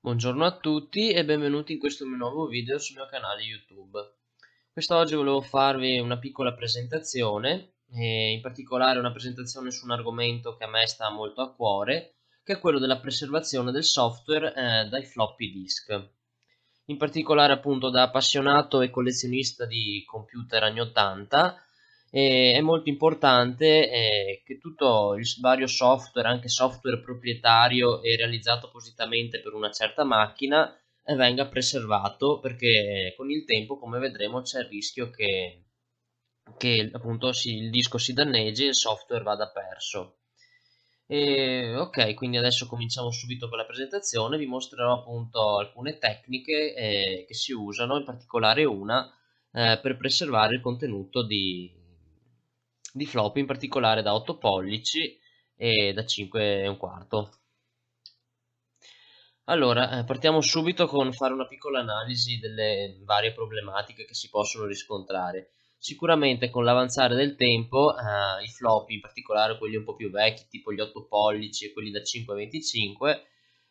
Buongiorno a tutti e benvenuti in questo mio nuovo video sul mio canale YouTube. Quest'oggi volevo farvi una piccola presentazione, in particolare una presentazione su un argomento che a me sta molto a cuore, che è quello della preservazione del software eh, dai floppy disk. In particolare appunto da appassionato e collezionista di computer anni 80, e è molto importante eh, che tutto il vario software, anche software proprietario e realizzato appositamente per una certa macchina, eh, venga preservato perché con il tempo, come vedremo, c'è il rischio che, che appunto si, il disco si danneggi e il software vada perso. E, ok, quindi adesso cominciamo subito con la presentazione, vi mostrerò appunto alcune tecniche eh, che si usano, in particolare una eh, per preservare il contenuto di, di flop, in particolare da 8 pollici e da 5 e un quarto. Allora, eh, partiamo subito con fare una piccola analisi delle varie problematiche che si possono riscontrare. Sicuramente con l'avanzare del tempo eh, i flop, in particolare quelli un po' più vecchi, tipo gli 8 pollici e quelli da 5 a 25,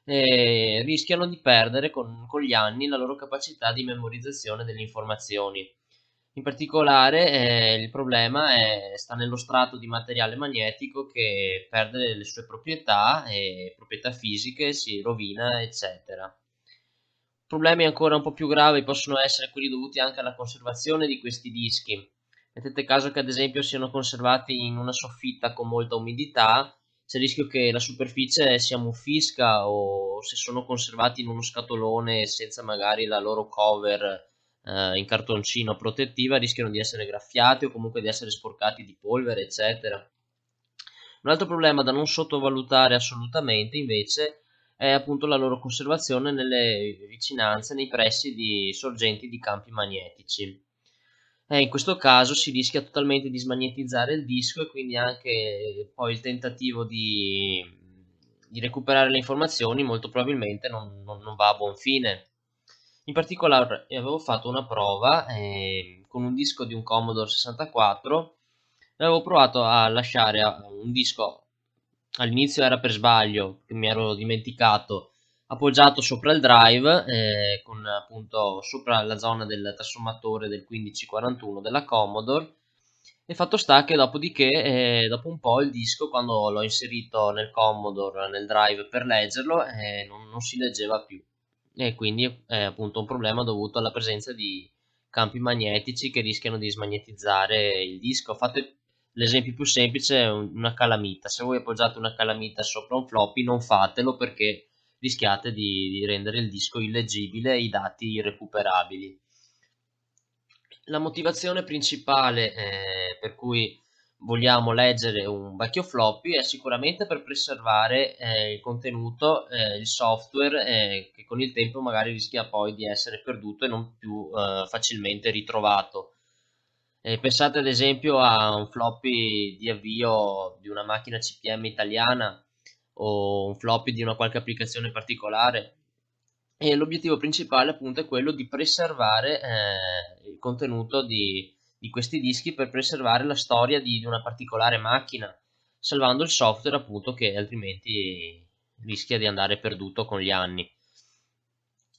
eh, rischiano di perdere con, con gli anni la loro capacità di memorizzazione delle informazioni in particolare eh, il problema è, sta nello strato di materiale magnetico che perde le sue proprietà, e proprietà fisiche, si rovina, eccetera. Problemi ancora un po' più gravi possono essere quelli dovuti anche alla conservazione di questi dischi. Mettete caso che ad esempio siano conservati in una soffitta con molta umidità, c'è il rischio che la superficie si ammuffisca o se sono conservati in uno scatolone senza magari la loro cover eh, in cartoncino protettiva rischiano di essere graffiati o comunque di essere sporcati di polvere, eccetera. Un altro problema da non sottovalutare assolutamente invece è appunto la loro conservazione nelle vicinanze, nei pressi di sorgenti di campi magnetici. Eh, in questo caso si rischia totalmente di smagnetizzare il disco e quindi anche eh, poi il tentativo di, di recuperare le informazioni molto probabilmente non, non, non va a buon fine. In particolare eh, avevo fatto una prova eh, con un disco di un Commodore 64 avevo provato a lasciare eh, un disco all'inizio era per sbaglio che mi ero dimenticato appoggiato sopra il drive eh, con appunto sopra la zona del trasformatore del 1541 della Commodore e fatto sta che dopodiché eh, dopo un po' il disco quando l'ho inserito nel Commodore nel drive per leggerlo eh, non, non si leggeva più e quindi è appunto un problema dovuto alla presenza di campi magnetici che rischiano di smagnetizzare il disco. Fate l'esempio più semplice è una calamita. Se voi appoggiate una calamita sopra un floppy non fatelo perché rischiate di, di rendere il disco illeggibile e i dati irrecuperabili. La motivazione principale eh, per cui vogliamo leggere un vecchio floppy è sicuramente per preservare eh, il contenuto, eh, il software eh, che con il tempo magari rischia poi di essere perduto e non più eh, facilmente ritrovato. pensate ad esempio a un floppy di avvio di una macchina CPM italiana o un floppy di una qualche applicazione particolare. E l'obiettivo principale appunto è quello di preservare eh, il contenuto di, di questi dischi per preservare la storia di, di una particolare macchina, salvando il software appunto che altrimenti rischia di andare perduto con gli anni.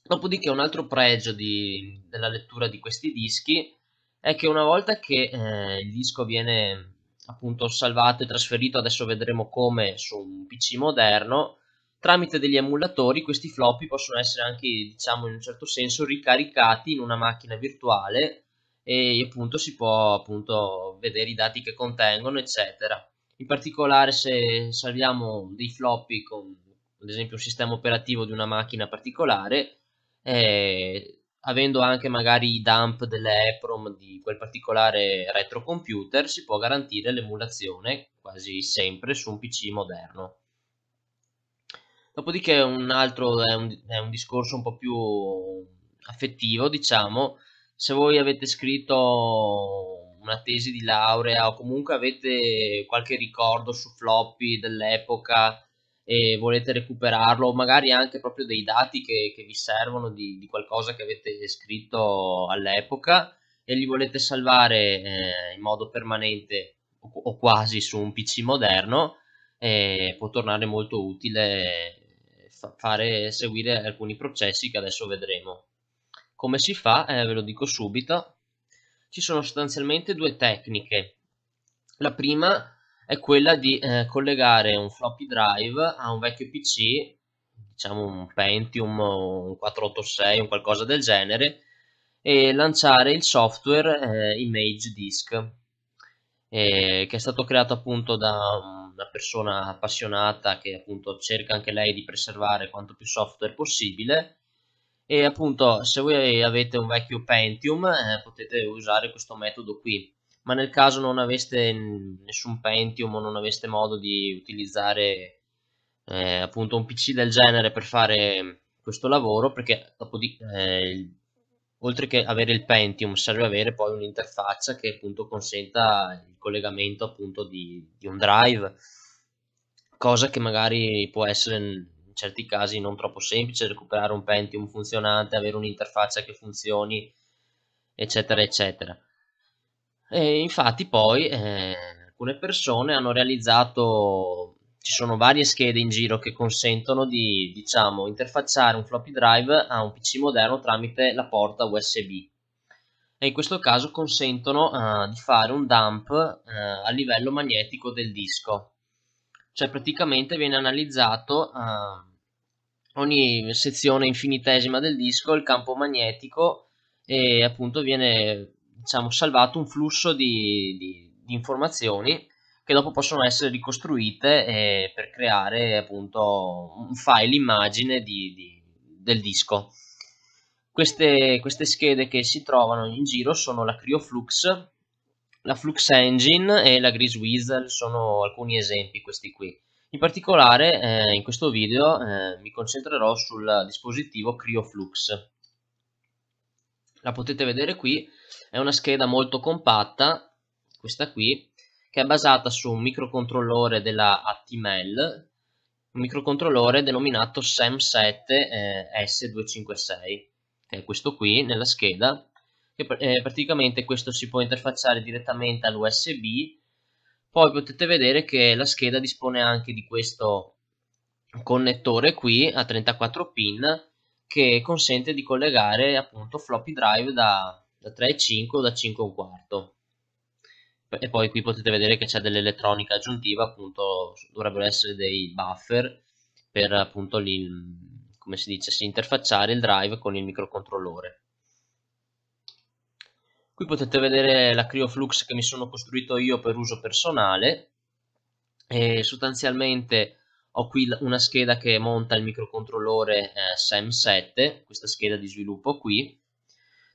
Dopodiché un altro pregio di, della lettura di questi dischi è che una volta che eh, il disco viene appunto salvato e trasferito, adesso vedremo come su un PC moderno, tramite degli emulatori questi floppy possono essere anche diciamo in un certo senso ricaricati in una macchina virtuale e appunto si può appunto vedere i dati che contengono eccetera. In particolare se salviamo dei floppy con ad esempio un sistema operativo di una macchina particolare eh, avendo anche magari i dump delle EPROM di quel particolare retrocomputer si può garantire l'emulazione quasi sempre su un PC moderno. Dopodiché un altro è un, è un discorso un po' più affettivo, diciamo, se voi avete scritto una tesi di laurea o comunque avete qualche ricordo su floppy dell'epoca e volete recuperarlo o magari anche proprio dei dati che, che vi servono di, di, qualcosa che avete scritto all'epoca e li volete salvare eh, in modo permanente o, o, quasi su un PC moderno eh, può tornare molto utile eh, fare seguire alcuni processi che adesso vedremo. Come si fa? Eh, ve lo dico subito. Ci sono sostanzialmente due tecniche. La prima è quella di eh, collegare un floppy drive a un vecchio PC, diciamo un Pentium, un 486, un qualcosa del genere, e lanciare il software eh, Image Disk, eh, che è stato creato appunto da una persona appassionata che appunto cerca anche lei di preservare quanto più software possibile e appunto se voi avete un vecchio Pentium eh, potete usare questo metodo qui ma nel caso non aveste nessun Pentium o non aveste modo di utilizzare eh, appunto un PC del genere per fare questo lavoro perché dopo di, eh, oltre che avere il Pentium serve avere poi un'interfaccia che appunto consenta il collegamento appunto di, di un drive cosa che magari può essere certi casi non troppo semplice recuperare un Pentium funzionante, avere un'interfaccia che funzioni, eccetera, eccetera. E infatti poi eh, alcune persone hanno realizzato, ci sono varie schede in giro che consentono di, diciamo, interfacciare un floppy drive a un PC moderno tramite la porta USB e in questo caso consentono uh, di fare un dump uh, a livello magnetico del disco cioè praticamente viene analizzato uh, ogni sezione infinitesima del disco il campo magnetico e appunto viene diciamo, salvato un flusso di, di, di informazioni che dopo possono essere ricostruite eh, per creare appunto un file immagine di, del disco. Queste, queste, schede che si trovano in giro sono la Cryoflux, la Flux Engine e la Grease Weasel sono alcuni esempi questi qui. In particolare eh, in questo video eh, mi concentrerò sul dispositivo CryoFlux. La potete vedere qui, è una scheda molto compatta, questa qui, che è basata su un microcontrollore della ATML, un microcontrollore denominato SAM7S256, eh, che è questo qui nella scheda, che eh, praticamente questo si può interfacciare direttamente all'USB poi potete vedere che la scheda dispone anche di questo connettore qui a 34 pin che consente di collegare appunto floppy drive da, da 3,5 o da 5,25 e poi qui potete vedere che c'è dell'elettronica aggiuntiva appunto dovrebbero essere dei buffer per appunto lì, come si dice si interfacciare il drive con il microcontrollore Qui potete vedere la CryoFlux che mi sono costruito io per uso personale e sostanzialmente ho qui una scheda che monta il microcontrollore eh, SEM7, questa scheda di sviluppo qui,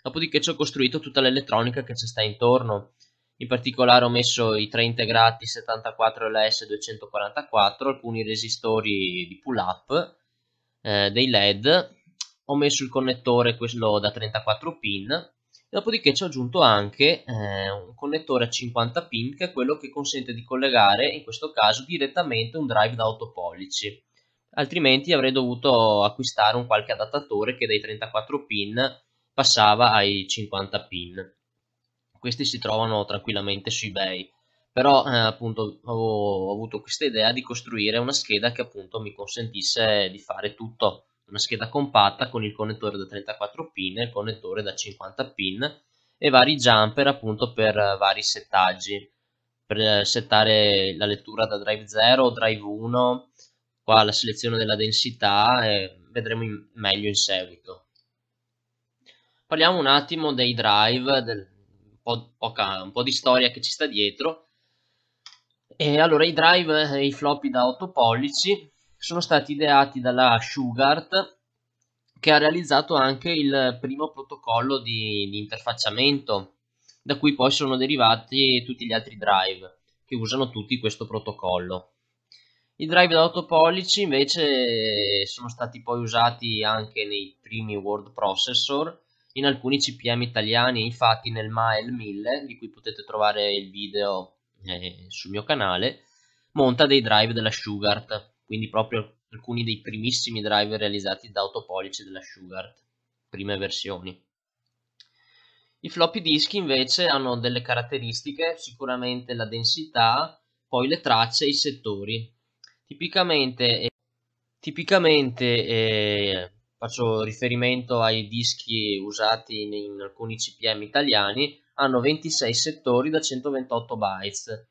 dopodiché ci ho costruito tutta l'elettronica che ci sta intorno, in particolare ho messo i 3 integrati 74LS244, alcuni resistori di pull-up, eh, dei LED, ho messo il connettore quello da 34 pin, Dopodiché ci ho aggiunto anche eh, un connettore a 50 pin che è quello che consente di collegare in questo caso direttamente un drive da 8 pollici. Altrimenti avrei dovuto acquistare un qualche adattatore che dai 34 pin passava ai 50 pin. Questi si trovano tranquillamente su eBay. Però eh, appunto ho, ho avuto questa idea di costruire una scheda che appunto mi consentisse di fare tutto una scheda compatta con il connettore da 34 pin, e il connettore da 50 pin e vari jumper appunto per eh, vari settaggi per eh, settare la lettura da drive 0 o drive 1 qua la selezione della densità e vedremo in meglio in seguito parliamo un attimo dei drive del, un, po poca, un po' di storia che ci sta dietro e allora i drive eh, i floppy da 8 pollici sono stati ideati dalla Sugart che ha realizzato anche il primo protocollo di, di interfacciamento da cui poi sono derivati tutti gli altri drive che usano tutti questo protocollo. I drive da 8 pollici invece sono stati poi usati anche nei primi word processor, in alcuni CPM italiani, infatti nel Mael 1000, di cui potete trovare il video eh, sul mio canale, monta dei drive della Sugart quindi proprio alcuni dei primissimi driver realizzati da Autopolice della Sugart, prime versioni. I floppy dischi invece hanno delle caratteristiche, sicuramente la densità, poi le tracce e i settori. Tipicamente, eh, tipicamente eh, faccio riferimento ai dischi usati in, in alcuni CPM italiani, hanno 26 settori da 128 bytes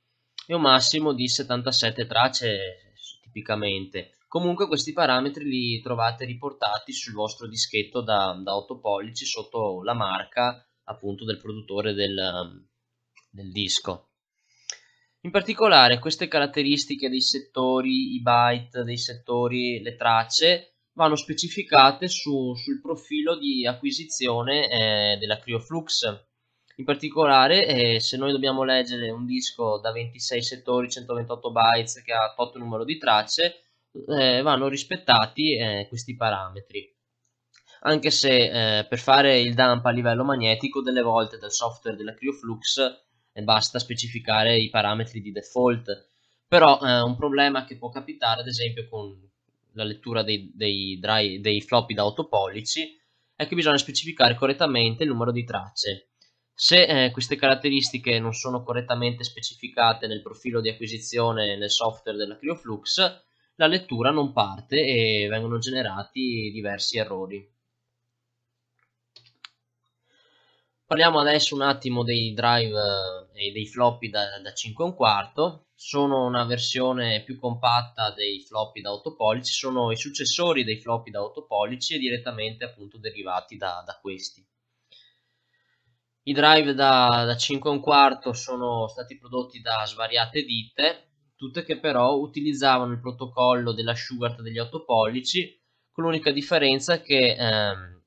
e un massimo di 77 tracce tipicamente. Comunque questi parametri li trovate riportati sul vostro dischetto da, da 8 pollici sotto la marca appunto del produttore del, del disco. In particolare queste caratteristiche dei settori, i byte dei settori, le tracce vanno specificate su, sul profilo di acquisizione eh, della CryoFlux in particolare, eh, se noi dobbiamo leggere un disco da 26 settori, 128 bytes, che ha tot numero di tracce, eh, vanno rispettati eh, questi parametri. Anche se eh, per fare il dump a livello magnetico, delle volte dal software della CryoFlux eh, basta specificare i parametri di default. Però eh, un problema che può capitare, ad esempio, con la lettura dei, dei, dry, dei floppy da 8 pollici, è che bisogna specificare correttamente il numero di tracce se eh, queste caratteristiche non sono correttamente specificate nel profilo di acquisizione nel software della CryoFlux, la lettura non parte e vengono generati diversi errori. Parliamo adesso un attimo dei drive eh, e dei floppy da, da 5 e un quarto. Sono una versione più compatta dei floppy da 8 pollici, sono i successori dei floppy da 8 pollici e direttamente appunto derivati da, da questi. I drive da, da 5 e un quarto sono stati prodotti da svariate ditte, tutte che però utilizzavano il protocollo della Schubert degli 8 pollici, con l'unica differenza che ehm,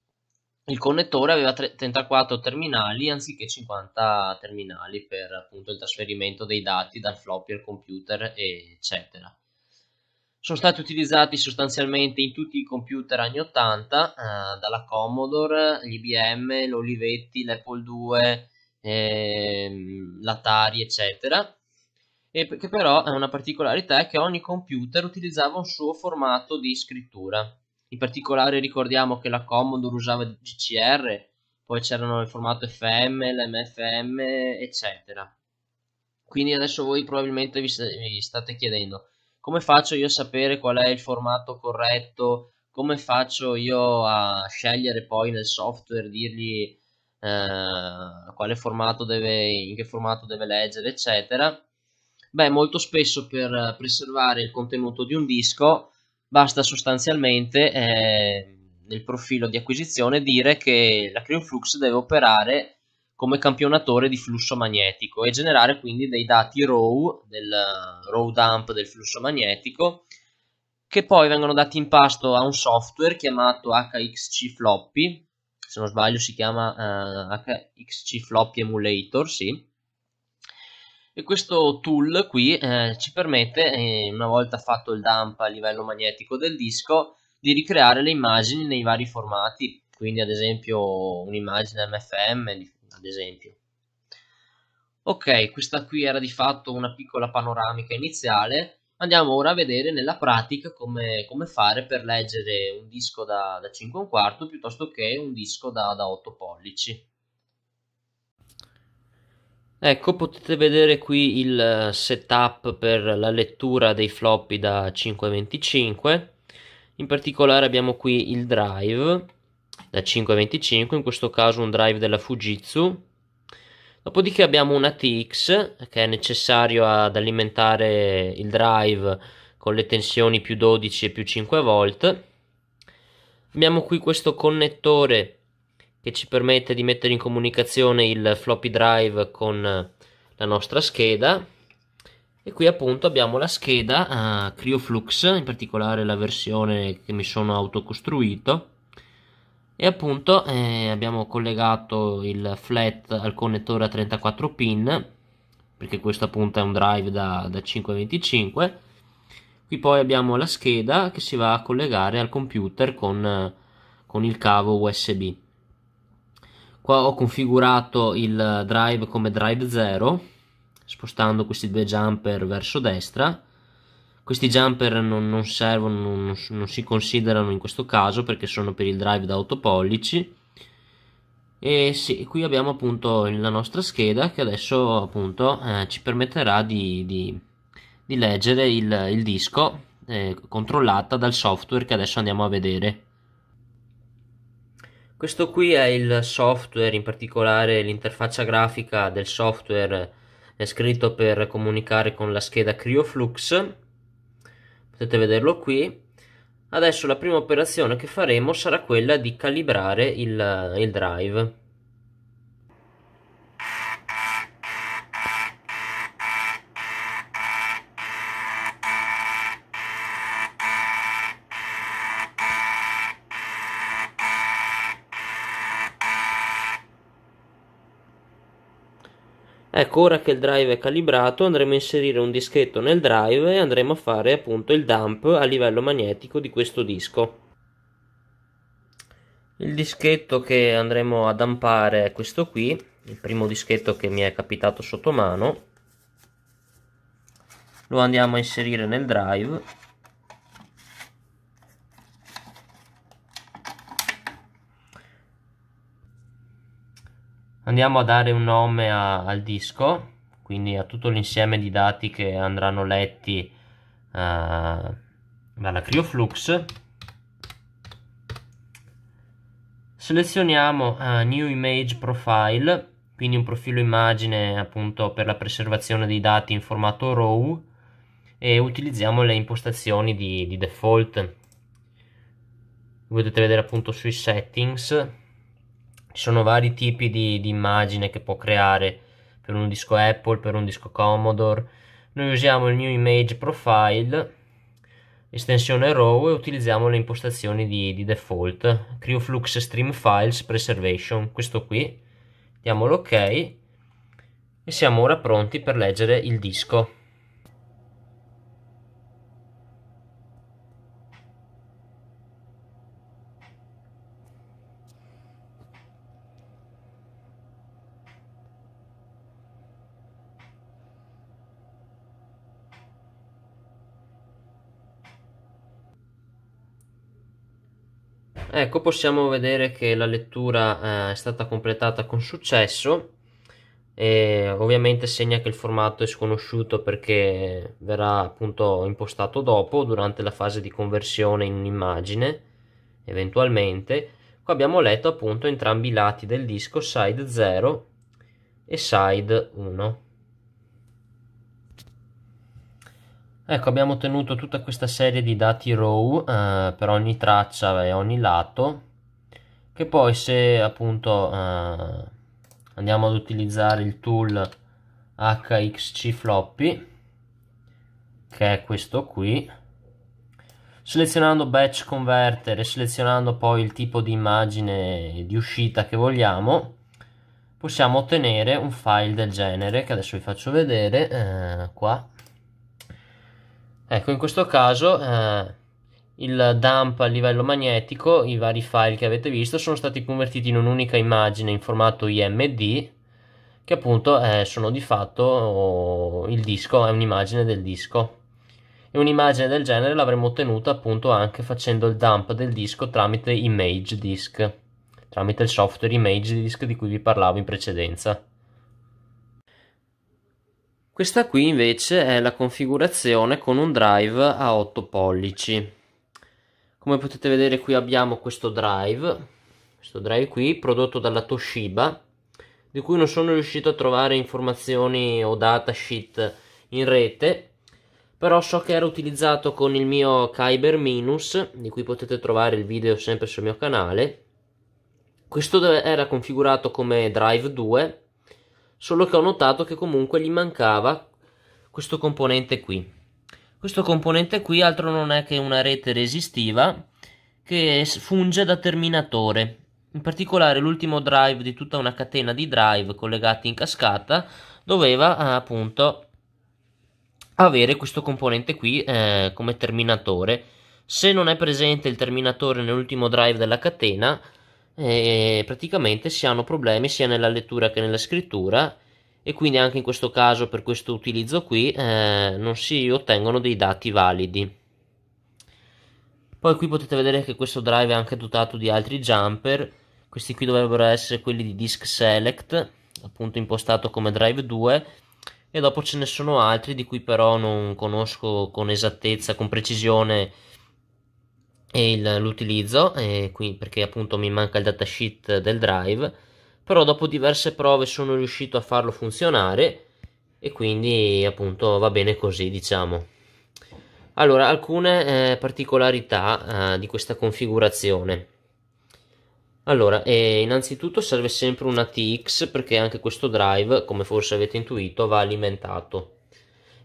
il connettore aveva 34 terminali anziché 50 terminali per appunto il trasferimento dei dati dal floppy al computer, eccetera sono stati utilizzati sostanzialmente in tutti i computer anni 80, eh, dalla Commodore, l'IBM, l'Olivetti, l'Apple II, ehm, l'Atari, eccetera. E che però è una particolarità è che ogni computer utilizzava un suo formato di scrittura. In particolare ricordiamo che la Commodore usava GCR, poi c'erano il formato FM, l'MFM, eccetera. Quindi adesso voi probabilmente vi state chiedendo come faccio io a sapere qual è il formato corretto, come faccio io a scegliere poi nel software, dirgli eh, quale formato deve, in che formato deve leggere, eccetera. Beh, molto spesso per preservare il contenuto di un disco basta sostanzialmente eh, nel profilo di acquisizione dire che la CryoFlux deve operare come campionatore di flusso magnetico e generare quindi dei dati RAW, del RAW dump del flusso magnetico, che poi vengono dati in pasto a un software chiamato HXC Floppy, se non sbaglio si chiama eh, HXC Floppy Emulator, sì. E questo tool qui eh, ci permette, eh, una volta fatto il dump a livello magnetico del disco, di ricreare le immagini nei vari formati, quindi ad esempio un'immagine MFM ad esempio. Ok, questa qui era di fatto una piccola panoramica iniziale, andiamo ora a vedere nella pratica come, come fare per leggere un disco da, da 5 un quarto piuttosto che un disco da, da 8 pollici. Ecco, potete vedere qui il setup per la lettura dei floppy da 525. In particolare abbiamo qui il drive da 5.25, in questo caso un drive della Fujitsu. Dopodiché abbiamo una TX che è necessario ad alimentare il drive con le tensioni più 12 e più 5 volt. Abbiamo qui questo connettore che ci permette di mettere in comunicazione il floppy drive con la nostra scheda e qui appunto abbiamo la scheda uh, eh, Cryoflux, in particolare la versione che mi sono autocostruito e appunto eh, abbiamo collegato il flat al connettore a 34 pin perché questo appunto è un drive da, da 5.25 qui poi abbiamo la scheda che si va a collegare al computer con, con il cavo usb qua ho configurato il drive come drive 0 spostando questi due jumper verso destra questi jumper non, non servono, non, non, si considerano in questo caso perché sono per il drive da 8 pollici. E sì, qui abbiamo appunto la nostra scheda che adesso appunto eh, ci permetterà di, di, di leggere il, il disco eh, controllata dal software che adesso andiamo a vedere. Questo qui è il software, in particolare l'interfaccia grafica del software scritto per comunicare con la scheda CryoFlux potete vederlo qui adesso la prima operazione che faremo sarà quella di calibrare il, il drive Ecco, ora che il drive è calibrato andremo a inserire un dischetto nel drive e andremo a fare appunto il dump a livello magnetico di questo disco. Il dischetto che andremo a dampare è questo qui, il primo dischetto che mi è capitato sotto mano. Lo andiamo a inserire nel drive andiamo a dare un nome a, al disco quindi a tutto l'insieme di dati che andranno letti uh, dalla CryoFlux selezioniamo uh, New Image Profile quindi un profilo immagine appunto per la preservazione dei dati in formato RAW e utilizziamo le impostazioni di, di default potete vedere appunto sui settings ci sono vari tipi di, di immagine che può creare per un disco Apple, per un disco Commodore. Noi usiamo il New Image Profile, estensione RAW e utilizziamo le impostazioni di, di default. Cryoflux Stream Files Preservation, questo qui. Diamo l'ok ok e siamo ora pronti per leggere il disco. Ecco, possiamo vedere che la lettura eh, è stata completata con successo e ovviamente segna che il formato è sconosciuto perché verrà appunto impostato dopo durante la fase di conversione in un'immagine eventualmente qua abbiamo letto appunto entrambi i lati del disco side 0 e side 1 Ecco, abbiamo ottenuto tutta questa serie di dati row eh, per ogni traccia e ogni lato, che poi se appunto eh, andiamo ad utilizzare il tool hxc floppy, che è questo qui, selezionando batch converter e selezionando poi il tipo di immagine di uscita che vogliamo, possiamo ottenere un file del genere, che adesso vi faccio vedere eh, qua. Ecco, in questo caso eh, il dump a livello magnetico, i vari file che avete visto, sono stati convertiti in un'unica immagine in formato IMD, che appunto eh, sono di fatto oh, il disco, è un'immagine del disco. E un'immagine del genere l'avremmo ottenuta appunto anche facendo il dump del disco tramite Image Disk, tramite il software Image Disk di cui vi parlavo in precedenza. Questa qui invece è la configurazione con un drive a 8 pollici. Come potete vedere qui abbiamo questo drive, questo drive qui prodotto dalla Toshiba, di cui non sono riuscito a trovare informazioni o datasheet in rete, però so che era utilizzato con il mio Kyber Minus, di cui potete trovare il video sempre sul mio canale. Questo era configurato come drive 2 solo che ho notato che comunque gli mancava questo componente qui. Questo componente qui altro non è che una rete resistiva che funge da terminatore. In particolare l'ultimo drive di tutta una catena di drive collegati in cascata doveva ah, appunto avere questo componente qui eh, come terminatore. Se non è presente il terminatore nell'ultimo drive della catena, e praticamente si hanno problemi sia nella lettura che nella scrittura e quindi anche in questo caso per questo utilizzo qui eh, non si ottengono dei dati validi. Poi qui potete vedere che questo drive è anche dotato di altri jumper, questi qui dovrebbero essere quelli di disk select, appunto impostato come drive 2, e dopo ce ne sono altri di cui però non conosco con esattezza, con precisione l'utilizzo qui, perché appunto mi manca il datasheet del drive però dopo diverse prove sono riuscito a farlo funzionare e quindi appunto va bene così diciamo allora alcune eh, particolarità eh, di questa configurazione allora eh, innanzitutto serve sempre una TX perché anche questo drive come forse avete intuito va alimentato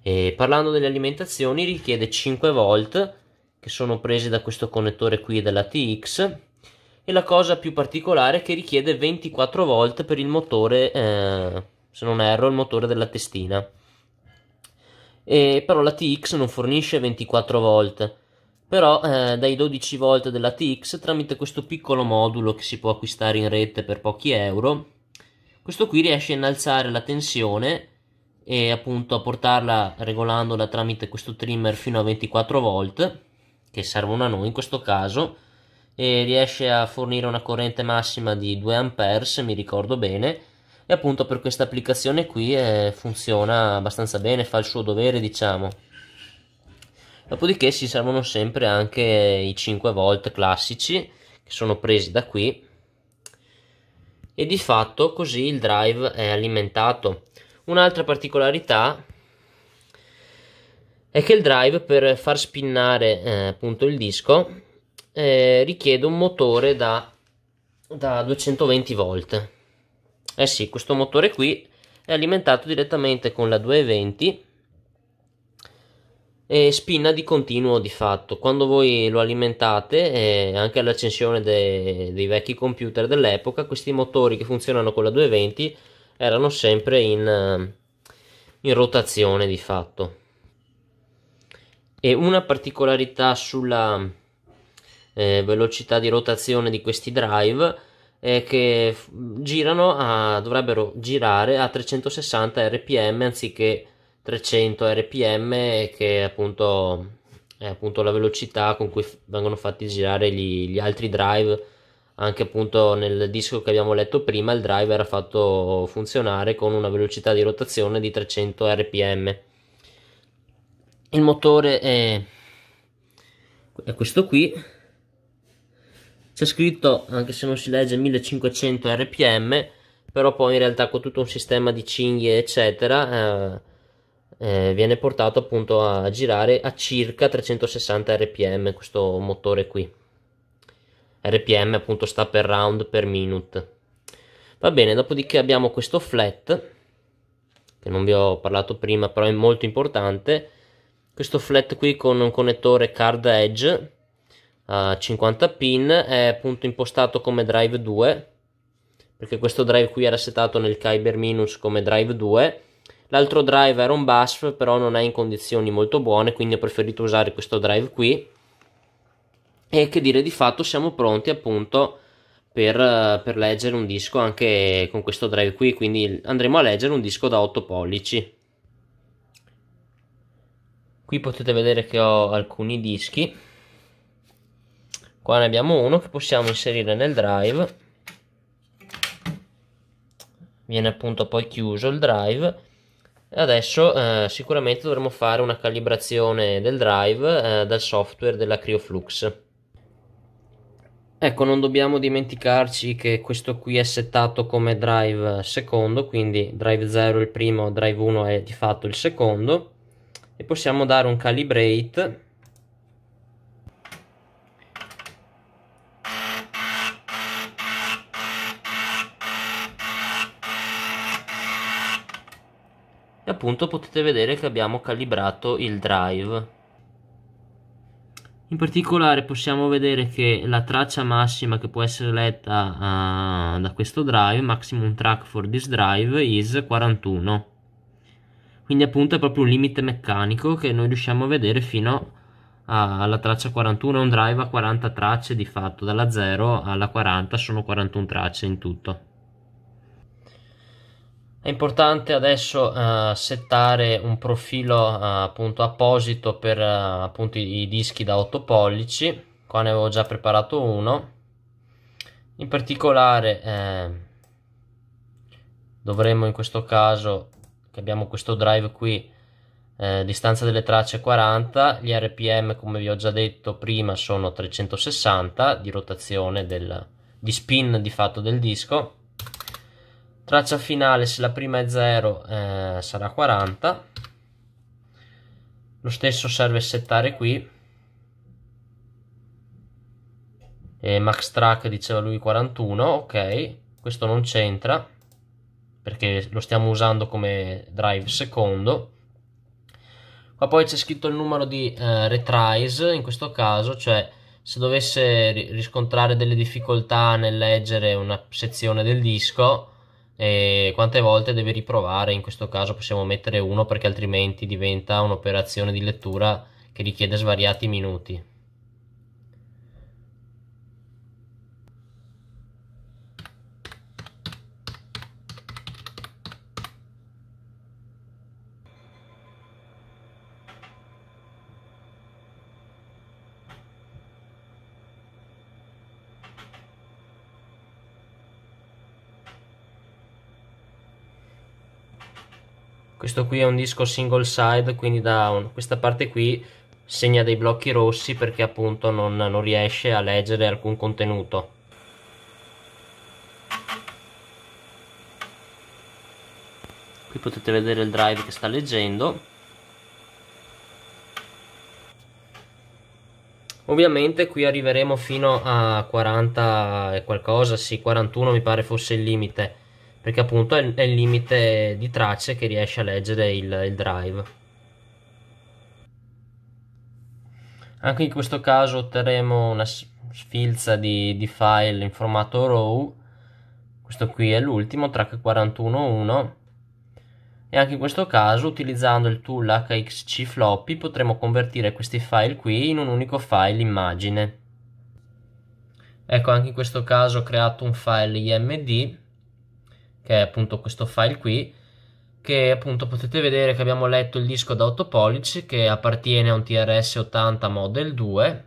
e parlando delle alimentazioni richiede 5 volt che sono presi da questo connettore qui della TX e la cosa più particolare è che richiede 24 volt per il motore eh, se non erro il motore della testina e, però la TX non fornisce 24 volt però eh, dai 12 volt della TX tramite questo piccolo modulo che si può acquistare in rete per pochi euro questo qui riesce a innalzare la tensione e appunto a portarla regolandola tramite questo trimmer fino a 24 volt che servono a noi in questo caso e riesce a fornire una corrente massima di 2 A se mi ricordo bene e appunto per questa applicazione qui eh, funziona abbastanza bene, fa il suo dovere diciamo. Dopodiché si servono sempre anche i 5 volt classici che sono presi da qui e di fatto così il drive è alimentato. Un'altra particolarità è che il drive per far spinnare eh, appunto il disco eh, richiede un motore da, da 220 volt. Eh sì, questo motore qui è alimentato direttamente con la 220 e spinna di continuo di fatto. Quando voi lo alimentate, eh, anche all'accensione dei, dei vecchi computer dell'epoca, questi motori che funzionano con la 220 erano sempre in, in rotazione di fatto. E una particolarità sulla eh, velocità di rotazione di questi drive è che girano a, dovrebbero girare a 360 rpm anziché 300 rpm che è appunto, è appunto la velocità con cui vengono fatti girare gli, gli altri drive anche appunto nel disco che abbiamo letto prima il drive era fatto funzionare con una velocità di rotazione di 300 rpm il motore è, è questo qui c'è scritto anche se non si legge 1500 rpm però poi in realtà con tutto un sistema di cinghie eccetera eh, eh, viene portato appunto a girare a circa 360 rpm questo motore qui rpm appunto sta per round per minute va bene dopodiché abbiamo questo flat che non vi ho parlato prima però è molto importante questo flat qui con un connettore card edge a 50 pin è appunto impostato come drive 2 perché questo drive qui era setato nel Kyber Minus come drive 2 l'altro drive era un bus però non è in condizioni molto buone quindi ho preferito usare questo drive qui e che dire di fatto siamo pronti appunto per, per leggere un disco anche con questo drive qui quindi andremo a leggere un disco da 8 pollici qui potete vedere che ho alcuni dischi qua ne abbiamo uno che possiamo inserire nel drive viene appunto poi chiuso il drive adesso eh, sicuramente dovremo fare una calibrazione del drive eh, dal software della Cryoflux ecco non dobbiamo dimenticarci che questo qui è settato come drive secondo quindi drive 0 il primo drive 1 è di fatto il secondo e possiamo dare un calibrate e appunto potete vedere che abbiamo calibrato il drive in particolare possiamo vedere che la traccia massima che può essere letta uh, da questo drive maximum track for this drive is 41 quindi appunto è proprio un limite meccanico che noi riusciamo a vedere fino a, alla traccia 41 è un drive a 40 tracce di fatto dalla 0 alla 40 sono 41 tracce in tutto è importante adesso uh, settare un profilo uh, appunto apposito per uh, appunto i, i dischi da 8 pollici qua ne avevo già preparato uno in particolare eh, dovremmo in questo caso che abbiamo questo drive qui eh, distanza delle tracce 40 gli rpm come vi ho già detto prima sono 360 di rotazione del, di spin di fatto del disco traccia finale se la prima è 0 eh, sarà 40 lo stesso serve settare qui e max track diceva lui 41 ok questo non c'entra perché lo stiamo usando come drive secondo qua poi c'è scritto il numero di eh, retries in questo caso cioè se dovesse riscontrare delle difficoltà nel leggere una sezione del disco e quante volte deve riprovare in questo caso possiamo mettere uno perché altrimenti diventa un'operazione di lettura che richiede svariati minuti questo qui è un disco single side quindi da un, questa parte qui segna dei blocchi rossi perché appunto non, non riesce a leggere alcun contenuto qui potete vedere il drive che sta leggendo ovviamente qui arriveremo fino a 40 e qualcosa sì 41 mi pare fosse il limite perché appunto è, è il limite di tracce che riesce a leggere il, il drive. Anche in questo caso otterremo una sfilza di, di file in formato RAW, questo qui è l'ultimo, track 41.1 e anche in questo caso utilizzando il tool HXC floppy potremo convertire questi file qui in un unico file immagine. Ecco anche in questo caso ho creato un file IMD che è appunto questo file qui, che appunto potete vedere che abbiamo letto il disco da 8 pollici che appartiene a un TRS-80 Model 2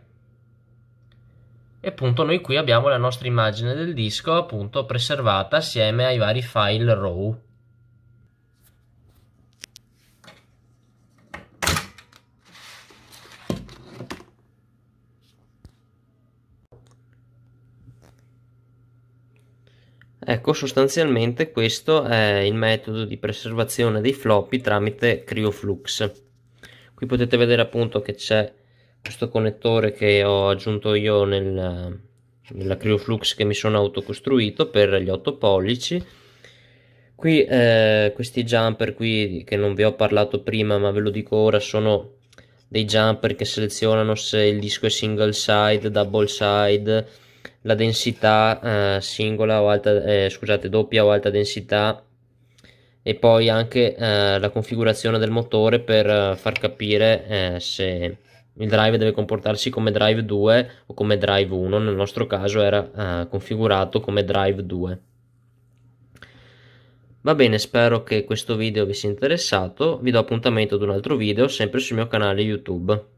e appunto noi qui abbiamo la nostra immagine del disco appunto preservata assieme ai vari file RAW Ecco, sostanzialmente questo è il metodo di preservazione dei floppy tramite CryoFlux. Qui potete vedere appunto che c'è questo connettore che ho aggiunto io nel, nella CryoFlux che mi sono autocostruito per gli 8 pollici. Qui eh, questi jumper qui che non vi ho parlato prima ma ve lo dico ora sono dei jumper che selezionano se il disco è single side, double side, la densità eh, singola o alta, eh, scusate, doppia o alta densità e poi anche eh, la configurazione del motore per eh, far capire eh, se il drive deve comportarsi come drive 2 o come drive 1, nel nostro caso era eh, configurato come drive 2. Va bene, spero che questo video vi sia interessato, vi do appuntamento ad un altro video sempre sul mio canale YouTube.